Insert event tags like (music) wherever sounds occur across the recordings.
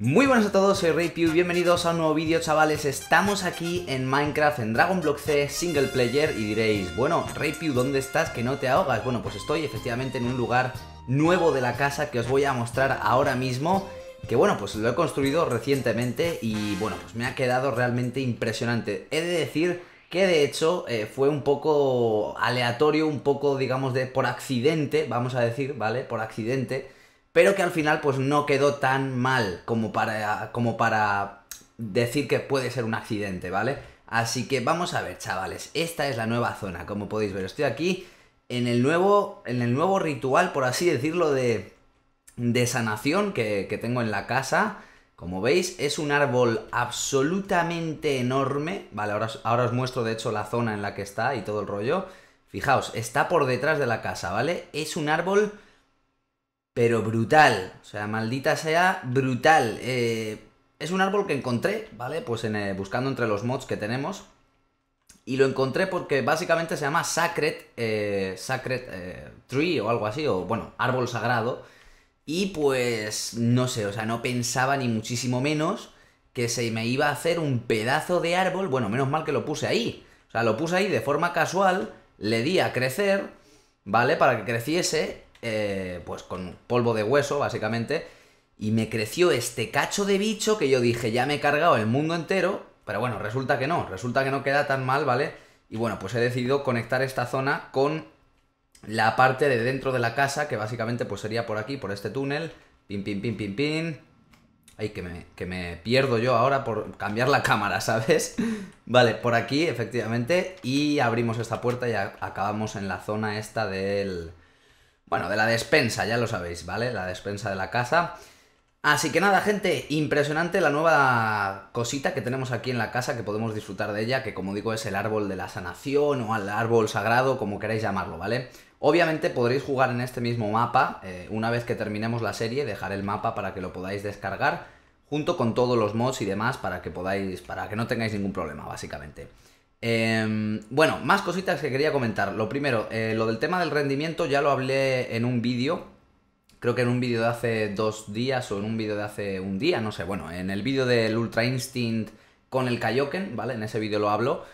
Muy buenas a todos, soy RayPew, bienvenidos a un nuevo vídeo chavales, estamos aquí en Minecraft en Dragon Block C Single Player y diréis, bueno RayPew, ¿dónde estás que no te ahogas? Bueno, pues estoy efectivamente en un lugar nuevo de la casa que os voy a mostrar ahora mismo que bueno, pues lo he construido recientemente y bueno, pues me ha quedado realmente impresionante. He de decir que de hecho eh, fue un poco aleatorio, un poco digamos de por accidente, vamos a decir, ¿vale? Por accidente pero que al final pues no quedó tan mal como para, como para decir que puede ser un accidente, ¿vale? Así que vamos a ver, chavales, esta es la nueva zona, como podéis ver, estoy aquí en el nuevo, en el nuevo ritual, por así decirlo, de, sanación que, tengo en la casa. Como veis, es un árbol absolutamente enorme. Vale, ahora, ahora os muestro de hecho la zona en la que está y todo el rollo. Fijaos, está por detrás de la casa, ¿vale? Es un árbol pero brutal. O sea, maldita sea, brutal. Eh, es un árbol que encontré, ¿vale? Pues eh, buscando entre los mods que tenemos. Y lo encontré porque básicamente se llama Sacred, eh, Sacred Tree o algo así, o bueno, árbol sagrado. Y pues no sé, o sea, no pensaba ni muchísimo menos que se me iba a hacer un pedazo de árbol. Bueno, menos mal que lo puse ahí. O sea, lo puse ahí de forma casual, le di a crecer, ¿vale? Para que creciese eh, pues con polvo de hueso, básicamente, y me creció este cacho de bicho que yo dije, ya me he cargado el mundo entero, pero bueno, resulta que no, resulta que no queda tan mal, ¿vale? Y bueno, pues he decidido conectar esta zona con la parte de dentro de la casa, que básicamente pues sería por aquí, por este túnel, pin, pin, pin, pin, pin, Ay, que que me, pierdo yo ahora por cambiar la cámara, (laughs) ¿sabes? vale, por aquí, efectivamente. Y abrimos esta puerta y acabamos en la zona esta del, bueno, de la despensa, ya lo sabéis, ¿vale? La despensa de la casa. Así que nada, gente, impresionante la nueva cosita que tenemos aquí en la casa, que podemos disfrutar de ella, que como digo es el árbol de la sanación o el árbol sagrado, como queráis llamarlo, ¿vale? Obviamente podréis jugar en este mismo mapa, eh, una vez que terminemos la serie dejaré el mapa para que lo podáis descargar, junto con todos los mods y demás para que podáis, para que no tengáis ningún problema, básicamente. Em, bueno, más cositas que quería comentar. Lo primero, eh, lo del tema del rendimiento ya lo hablé en un vídeo. Creo que en un vídeo de hace dos días o en un vídeo de hace un día, no sé. Bueno, en el vídeo del Ultra Instinct con el Kaioken, ¿vale? En ese vídeo lo hablo.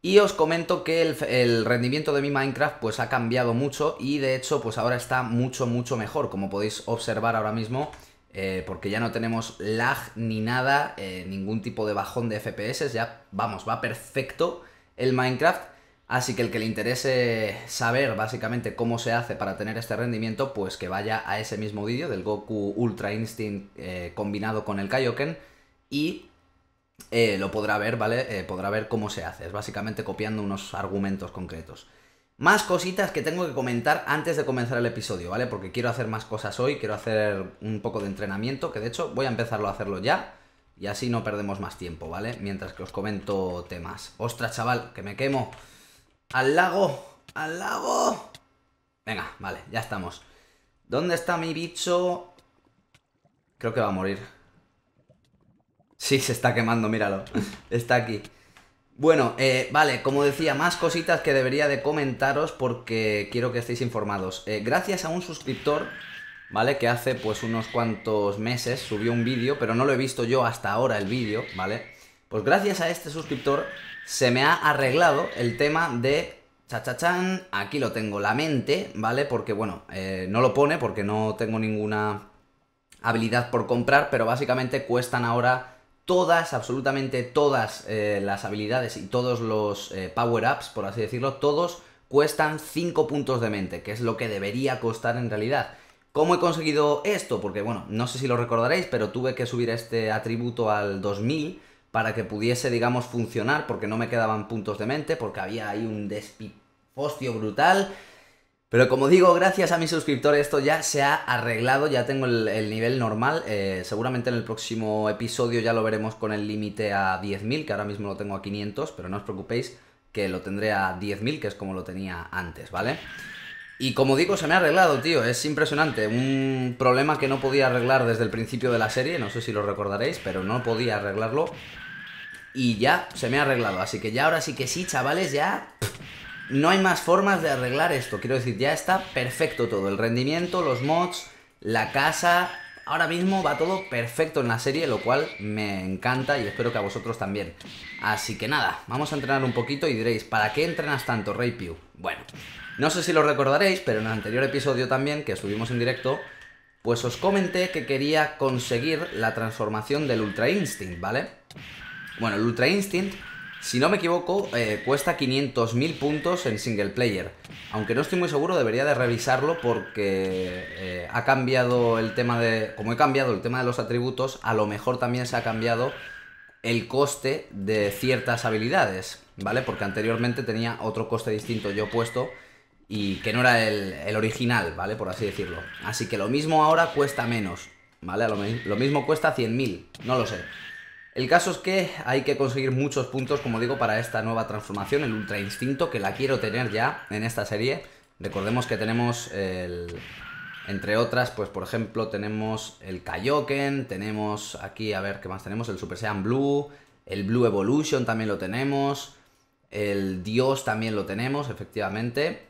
Y os comento que el, rendimiento de mi Minecraft pues ha cambiado mucho y de hecho pues ahora está mucho mucho mejor, como podéis observar ahora mismo. Eh, porque ya no tenemos lag ni nada, eh, ningún tipo de bajón de FPS, ya vamos, va perfecto el Minecraft. Así que el que le interese saber básicamente cómo se hace para tener este rendimiento, pues que vaya a ese mismo vídeo del Goku Ultra Instinct eh, combinado con el Kaioken y eh, lo podrá ver, ¿vale? Eh, podrá ver cómo se hace. Es básicamente copiando unos argumentos concretos. Más cositas que tengo que comentar antes de comenzar el episodio, ¿vale? Porque quiero hacer más cosas hoy, quiero hacer un poco de entrenamiento, que de hecho voy a empezarlo a hacerlo ya. Y así no perdemos más tiempo, ¿vale? Mientras que os comento temas. ¡Ostras, chaval! ¡Que me quemo! ¡Al lago! ¡Al lago! Venga, vale, ya estamos. ¿Dónde está mi bicho? Creo que va a morir. Sí, se está quemando, míralo. está aquí. Bueno, eh, vale, como decía, más cositas que debería de comentaros porque quiero que estéis informados. Eh, gracias a un suscriptor ¿vale? Que hace pues unos cuantos meses subió un vídeo, pero no lo he visto yo hasta ahora el vídeo, ¿vale? Pues gracias a este suscriptor se me ha arreglado el tema de... Cha-cha-chan, aquí lo tengo, la mente, ¿vale? Porque bueno, eh, no lo pone porque no tengo ninguna habilidad por comprar, pero básicamente cuestan ahora todas, absolutamente todas eh, las habilidades y todos los eh, power-ups, por así decirlo, todos cuestan 5 puntos de mente, que es lo que debería costar en realidad. ¿Cómo he conseguido esto? Porque bueno, no sé si lo recordaréis, pero tuve que subir este atributo al 2000 para que pudiese, digamos, funcionar, porque no me quedaban puntos de mente, porque había ahí un despifostio brutal. Pero como digo, gracias a mis suscriptores esto ya se ha arreglado, ya tengo el, nivel normal. Eh, seguramente en el próximo episodio ya lo veremos con el límite a 10.000, que ahora mismo lo tengo a 500, pero no os preocupéis que lo tendré a 10.000, que es como lo tenía antes, ¿vale? Y como digo, se me ha arreglado, tío. Es impresionante. Un problema que no podía arreglar desde el principio de la serie. No sé si lo recordaréis, pero no podía arreglarlo. Y ya se me ha arreglado. Así que ya ahora sí que sí, chavales, ya... No hay más formas de arreglar esto. Quiero decir, ya está perfecto todo. El rendimiento, los mods, la casa, Ahora mismo va todo perfecto en la serie, lo cual me encanta y espero que a vosotros también. Así que nada, vamos a entrenar un poquito y diréis, ¿para qué entrenas tanto, Rey Pew? Bueno, no sé si lo recordaréis, pero en el anterior episodio también, que subimos en directo, pues os comenté que quería conseguir la transformación del Ultra Instinct, ¿vale? Bueno, el Ultra Instinct si no me equivoco, eh, cuesta 500.000 puntos en single player. Aunque no estoy muy seguro, debería de revisarlo porque eh, ha cambiado el tema de... Como he cambiado el tema de los atributos, a lo mejor también se ha cambiado el coste de ciertas habilidades, ¿vale? Porque anteriormente tenía otro coste distinto yo puesto y que no era el, original, ¿vale? Por así decirlo. Así que lo mismo ahora cuesta menos, ¿vale? Lo, lo mismo cuesta 100.000, no lo sé. El caso es que hay que conseguir muchos puntos, como digo, para esta nueva transformación, el Ultra Instinto, que la quiero tener ya en esta serie. Recordemos que tenemos el... Entre otras, pues por ejemplo, tenemos el Kaioken, tenemos aquí, a ver qué más tenemos, el Super Saiyan Blue, el Blue Evolution también lo tenemos, el Dios también lo tenemos, efectivamente.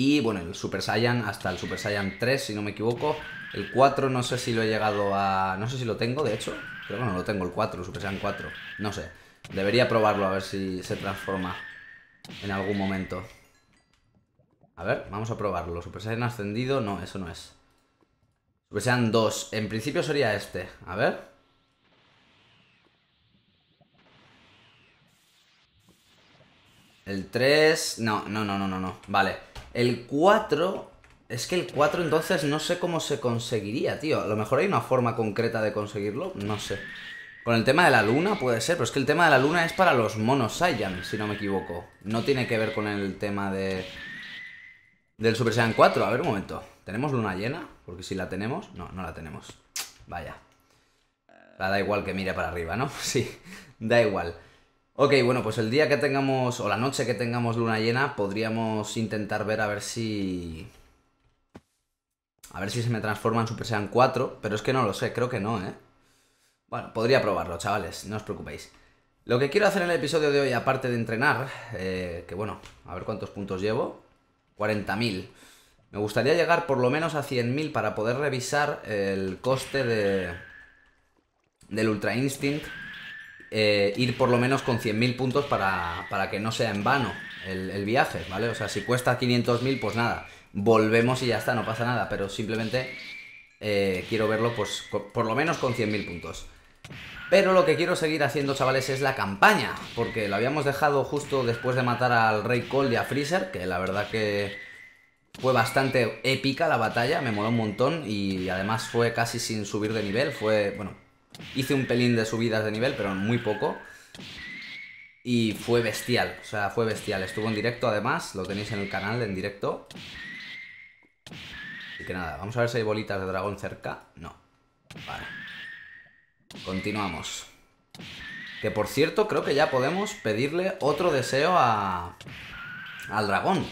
Y bueno, el Super Saiyan hasta el Super Saiyan 3, si no me equivoco. El 4 no sé si lo he llegado a... No sé si lo tengo, de hecho. Creo que no lo tengo, el 4, el Super Saiyan 4. No sé. Debería probarlo a ver si se transforma en algún momento. A ver, vamos a probarlo. Super Saiyan ascendido, no, eso no es. Super Saiyan 2. En principio sería este. A ver... El 3... No, no, no, no, no, no. Vale. El 4... Es que el 4 entonces no sé cómo se conseguiría, tío. A lo mejor hay una forma concreta de conseguirlo, no sé. Con el tema de la luna puede ser, pero es que el tema de la luna es para los monos Saiyan, si no me equivoco. No tiene que ver con el tema de... Del Super Saiyan 4. A ver, un momento. ¿Tenemos luna llena? Porque si la tenemos... No, no la tenemos. Vaya. La da igual que mire para arriba, ¿no? (laughs) Sí, da igual. Ok, bueno, pues el día que tengamos, o la noche que tengamos luna llena, podríamos intentar ver a ver si... A ver si se me transforma en Super Saiyan 4, pero es que no lo sé, creo que no, ¿eh? Bueno, podría probarlo, chavales, no os preocupéis. Lo que quiero hacer en el episodio de hoy, aparte de entrenar, eh, que bueno, a ver cuántos puntos llevo, 40.000. Me gustaría llegar por lo menos a 100.000 para poder revisar el coste de... del Ultra Instinct eh, ir por lo menos con 100.000 puntos para, que no sea en vano el, viaje, ¿vale? O sea, si cuesta 500.000, pues nada, volvemos y ya está, no pasa nada, pero simplemente eh, quiero verlo pues por lo menos con 100.000 puntos. Pero lo que quiero seguir haciendo, chavales, es la campaña, porque lo habíamos dejado justo después de matar al Rey Cold y a Freezer, que la verdad que fue bastante épica la batalla, me moló un montón y además fue casi sin subir de nivel, fue, bueno, Hice un pelín de subidas de nivel, pero muy poco. Y fue bestial, o sea, fue bestial. Estuvo en directo además, lo tenéis en el canal en directo. Así que nada, vamos a ver si hay bolitas de dragón cerca. No. Vale. Continuamos. Que por cierto, creo que ya podemos pedirle otro deseo a... Al dragón.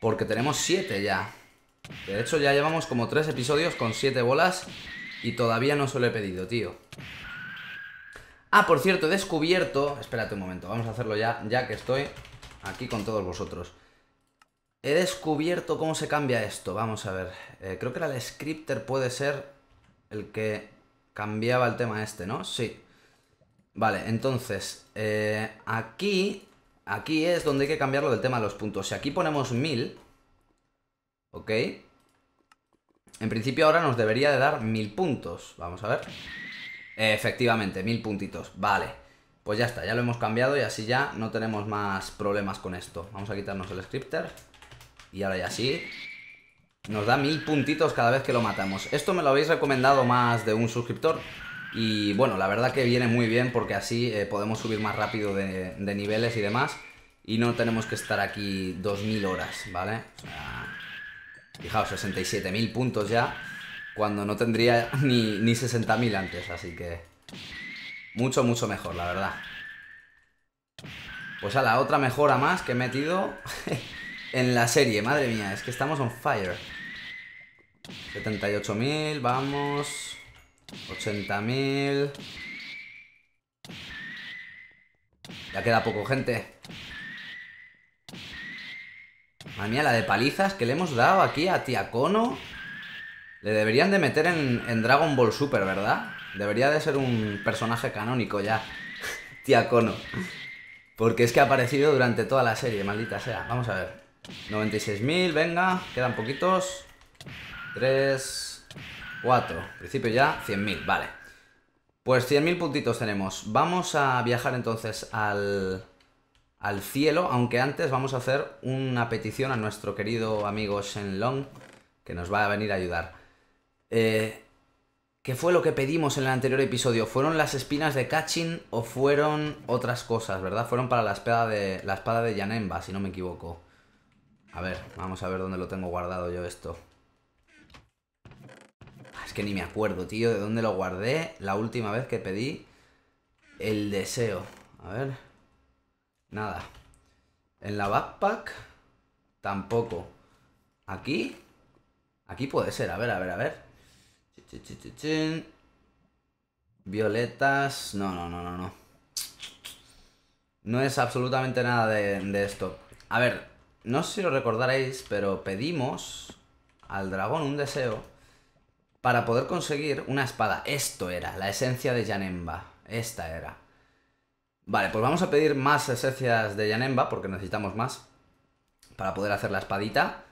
Porque tenemos siete ya. De hecho, ya llevamos como tres episodios con siete bolas y todavía no se lo he pedido, tío. Ah, por cierto, he descubierto... Espérate un momento, vamos a hacerlo ya, ya que estoy aquí con todos vosotros. He descubierto cómo se cambia esto. Vamos a ver. Eh, creo que era el scripter, puede ser el que cambiaba el tema este, ¿no? Sí. Vale, entonces, eh, aquí, aquí es donde hay que cambiarlo del tema de los puntos. Si aquí ponemos 1000, ¿ok? En principio ahora nos debería de dar mil puntos. Vamos a ver. Efectivamente, mil puntitos. Vale. Pues ya está, ya lo hemos cambiado y así ya no tenemos más problemas con esto. Vamos a quitarnos el scripter. Y ahora ya sí. Nos da mil puntitos cada vez que lo matamos. Esto me lo habéis recomendado más de un suscriptor. Y bueno, la verdad que viene muy bien porque así eh, podemos subir más rápido de, niveles y demás. Y no tenemos que estar aquí 2000 horas, ¿vale? O Fijaos, 67.000 puntos ya, cuando no tendría (laughs) ni, 60.000 antes, así que mucho, mucho mejor, la verdad. Pues a la otra mejora más que he metido (laughs) en la serie, madre mía, es que estamos on fire. 78.000, vamos, 80.000... Ya queda poco, gente. Madre mía, la de palizas que le hemos dado aquí a Tiacono. Le deberían de meter en, Dragon Ball Super, ¿verdad? Debería de ser un personaje canónico ya. (laughs) Tiacono. Porque es que ha aparecido durante toda la serie, maldita sea. Vamos a ver. 96.000, venga. Quedan poquitos. 3, 4. Principio ya, 100.000, vale. Pues 100.000 puntitos tenemos. Vamos a viajar entonces al al cielo, aunque antes vamos a hacer una petición a nuestro querido amigo Long, que nos va a venir a ayudar. Eh, ¿Qué fue lo que pedimos en el anterior episodio? ¿Fueron las espinas de Kachin o fueron otras cosas, verdad? Fueron para la espada de, la espada de Yanemba, si no me equivoco. A ver, vamos a ver dónde lo tengo guardado yo esto. Ah, es que ni me acuerdo, tío, de dónde lo guardé la última vez que pedí el deseo. A ver... Nada. En la backpack, tampoco. Aquí, aquí puede ser. A ver, a ver, a ver. Violetas. No, no, no, no, no. No es absolutamente nada de, de esto. A ver, no sé si lo recordaréis, pero pedimos al dragón un deseo para poder conseguir una espada. Esto era, la esencia de Janemba. Esta era. Vale, pues vamos a pedir más esencias de Yanemba, porque necesitamos más, para poder hacer la espadita.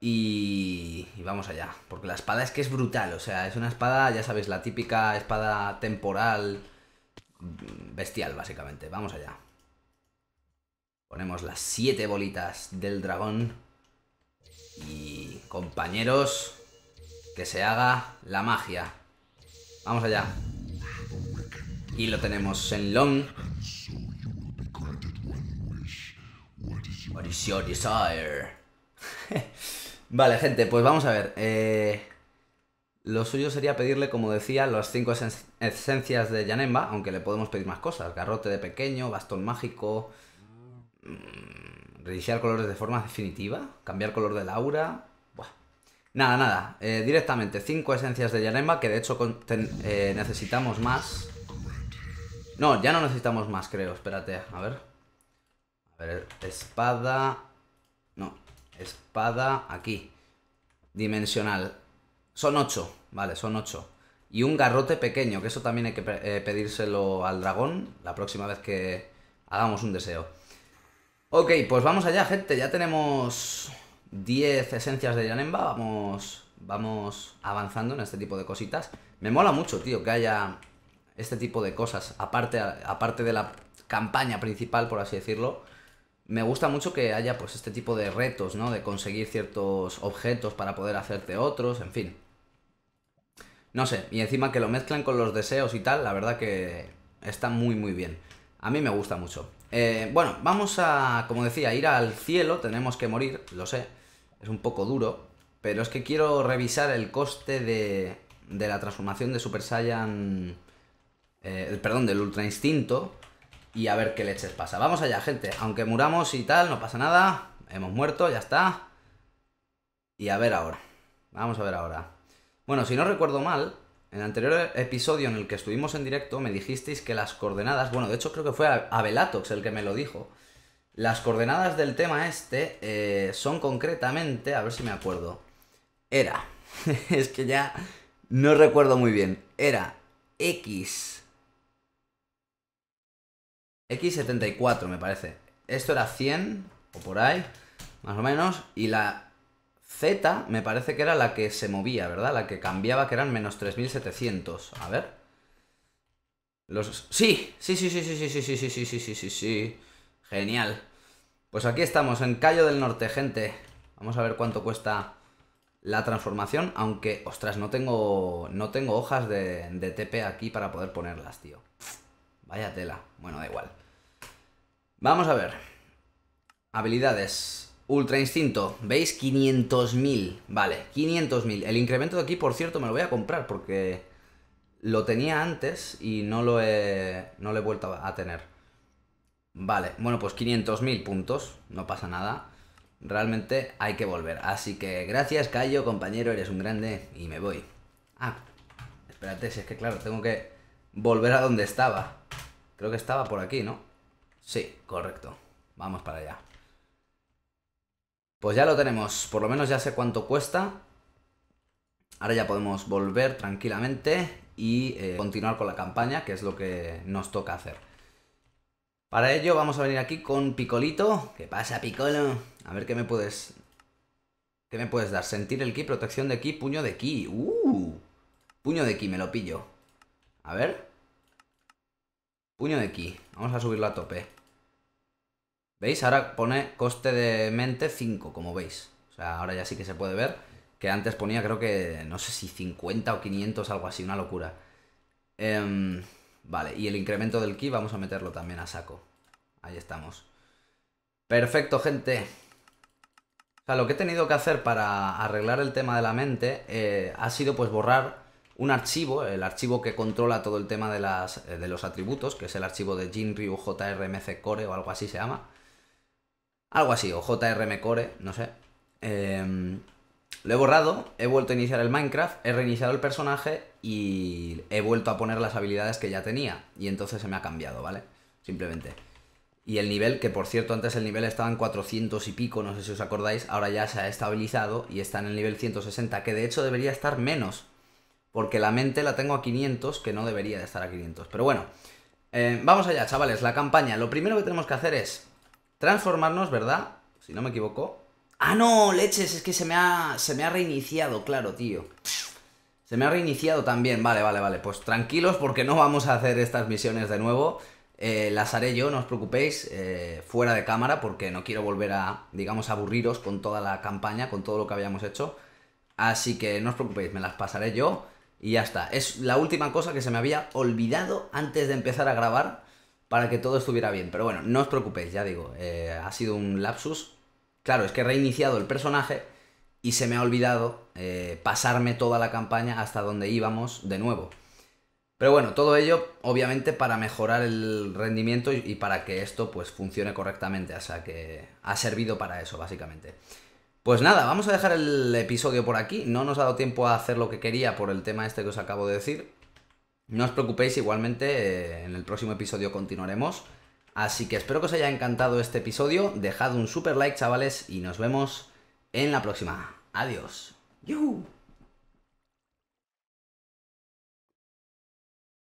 Y... vamos allá, porque la espada es que es brutal, o sea, es una espada, ya sabéis, la típica espada temporal, mm, bestial, básicamente. Vamos allá. Ponemos las siete bolitas del dragón. Y, compañeros, que se haga la magia. Vamos allá. Y lo tenemos en long. So you will be granted What is your, desire? (laughs) vale, gente, pues vamos a ver. Eh, lo suyo sería pedirle, como decía, las cinco esencias de Yanemba, aunque le podemos pedir más cosas. Garrote de pequeño, bastón mágico, mm, reiniciar colores de forma definitiva, cambiar color de aura... Nada, nada, eh, directamente cinco esencias de Yanemba, que de hecho eh, necesitamos más no, ya no necesitamos más, creo. Espérate, a ver. A ver, espada... No, espada aquí. Dimensional. Son ocho, vale, son ocho. Y un garrote pequeño, que eso también hay que eh, pedírselo al dragón la próxima vez que hagamos un deseo. Ok, pues vamos allá, gente. Ya tenemos 10 esencias de Yanemba. Vamos, vamos avanzando en este tipo de cositas. Me mola mucho, tío, que haya este tipo de cosas, aparte, aparte de la campaña principal, por así decirlo, me gusta mucho que haya pues este tipo de retos, ¿no? De conseguir ciertos objetos para poder hacerte otros, en fin. No sé, y encima que lo mezclan con los deseos y tal, la verdad que está muy muy bien. A mí me gusta mucho. Eh, bueno, vamos a, como decía, ir al cielo, tenemos que morir, lo sé, es un poco duro, pero es que quiero revisar el coste de, de la transformación de Super Saiyan eh, perdón, del Ultra Instinto y a ver qué leches pasa. Vamos allá, gente. Aunque muramos y tal, no pasa nada. Hemos muerto, ya está. Y a ver ahora. Vamos a ver ahora. Bueno, si no recuerdo mal, en el anterior episodio en el que estuvimos en directo me dijisteis que las coordenadas, bueno, de hecho creo que fue Abelatox el que me lo dijo, las coordenadas del tema este eh, son concretamente, a ver si me acuerdo, era, (laughs) es que ya no recuerdo muy bien, era X X74 me parece. Esto era 100 o por ahí, más o menos. Y la Z me parece que era la que se movía, ¿verdad? La que cambiaba, que eran menos 3700. A ver. Los... Sí, sí, sí, sí, sí, sí, sí, sí, sí, sí, sí, sí, sí, sí. Genial. Pues aquí estamos, en Cayo del Norte, gente. Vamos a ver cuánto cuesta la transformación, aunque, ostras, no tengo, no tengo hojas de TP aquí para poder ponerlas, tío. Vaya tela. Bueno, da igual. Vamos a ver. Habilidades. Ultra Instinto. ¿Veis? 500.000. Vale, 500.000. El incremento de aquí, por cierto, me lo voy a comprar porque lo tenía antes y no lo he, no lo he vuelto a tener. Vale, bueno, pues 500.000 puntos. No pasa nada. Realmente hay que volver. Así que gracias, Cayo, compañero, eres un grande y me voy. Ah, espérate, si es que claro, tengo que volver a donde estaba. Creo que estaba por aquí, ¿no? Sí, correcto. Vamos para allá. Pues ya lo tenemos. Por lo menos ya sé cuánto cuesta. Ahora ya podemos volver tranquilamente y eh, continuar con la campaña, que es lo que nos toca hacer. Para ello vamos a venir aquí con Picolito. ¿Qué pasa, Picolo? A ver qué me puedes... ¿Qué me puedes dar? Sentir el ki, protección de ki, puño de ki. ¡Uh! Puño de ki, me lo pillo. A ver. Puño de ki. Vamos a subirlo a tope. ¿Veis? Ahora pone coste de mente 5, como veis. O sea, ahora ya sí que se puede ver. Que antes ponía creo que, no sé si 50 o 500, algo así, una locura. Em, vale, y el incremento del ki vamos a meterlo también a saco. Ahí estamos. Perfecto, gente. O sea, lo que he tenido que hacer para arreglar el tema de la mente eh, ha sido pues borrar un archivo, el archivo que controla todo el tema de, las, eh, de los atributos, que es el archivo de Jinryu JRMC Core o algo así se llama. Algo así, o JRM Core, no sé. Em, lo he borrado, he vuelto a iniciar el Minecraft, he reiniciado el personaje y he vuelto a poner las habilidades que ya tenía. Y entonces se me ha cambiado, ¿vale? Simplemente. Y el nivel, que por cierto antes el nivel estaba en 400 y pico, no sé si os acordáis, ahora ya se ha estabilizado y está en el nivel 160, que de hecho debería estar menos porque la mente la tengo a 500, que no debería de estar a 500. Pero bueno, eh, vamos allá, chavales, la campaña. Lo primero que tenemos que hacer es transformarnos, ¿verdad? Si no me equivoco. Ah, no, leches, es que se me ha, se me ha reiniciado, claro, tío. Se me ha reiniciado también, vale, vale, vale. Pues tranquilos porque no vamos a hacer estas misiones de nuevo. Eh, las haré yo, no os preocupéis, eh, fuera de cámara porque no quiero volver a, digamos, aburriros con toda la campaña, con todo lo que habíamos hecho. Así que no os preocupéis, me las pasaré yo. Y ya está. Es la última cosa que se me había olvidado antes de empezar a grabar para que todo estuviera bien. Pero bueno, no os preocupéis, ya digo, eh, ha sido un lapsus. Claro, es que he reiniciado el personaje y se me ha olvidado eh, pasarme toda la campaña hasta donde íbamos de nuevo. Pero bueno, todo ello obviamente para mejorar el rendimiento y para que esto pues funcione correctamente, o sea que ha servido para eso básicamente. Pues nada, vamos a dejar el episodio por aquí. No nos ha dado tiempo a hacer lo que quería por el tema este que os acabo de decir. No os preocupéis, igualmente eh, en el próximo episodio continuaremos. Así que espero que os haya encantado este episodio. Dejad un super like, chavales, y nos vemos en la próxima. Adiós. ¡Yuhu!